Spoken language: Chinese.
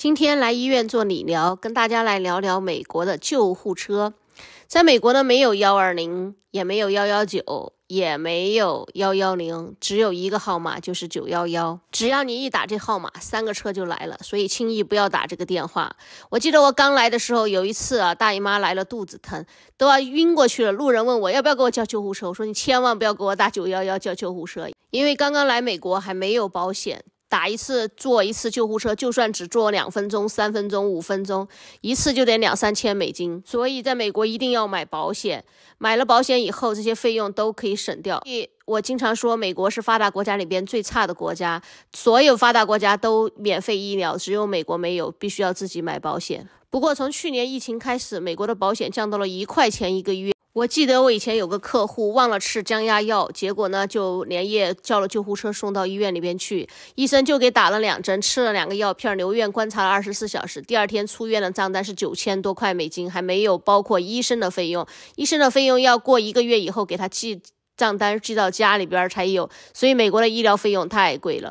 今天来医院做理疗，跟大家来聊聊美国的救护车。在美国呢，没有幺二零，也没有幺幺九，也没有幺幺零，只有一个号码，就是九幺幺。只要你一打这号码，三个车就来了。所以轻易不要打这个电话。我记得我刚来的时候，有一次啊，大姨妈来了，肚子疼，都要晕过去了。路人问我要不要给我叫救护车，我说你千万不要给我打九幺幺叫救护车，因为刚刚来美国还没有保险。打一次，坐一次救护车，就算只坐两分钟、三分钟、五分钟，一次就得两三千美金。所以，在美国一定要买保险。买了保险以后，这些费用都可以省掉。我经常说，美国是发达国家里边最差的国家，所有发达国家都免费医疗，只有美国没有，必须要自己买保险。不过，从去年疫情开始，美国的保险降到了一块钱一个月。我记得我以前有个客户忘了吃降压药，结果呢就连夜叫了救护车送到医院里边去，医生就给打了两针，吃了两个药片，留院观察了二十四小时。第二天出院的账单是九千多块美金，还没有包括医生的费用，医生的费用要过一个月以后给他寄账单寄到家里边才有，所以美国的医疗费用太贵了。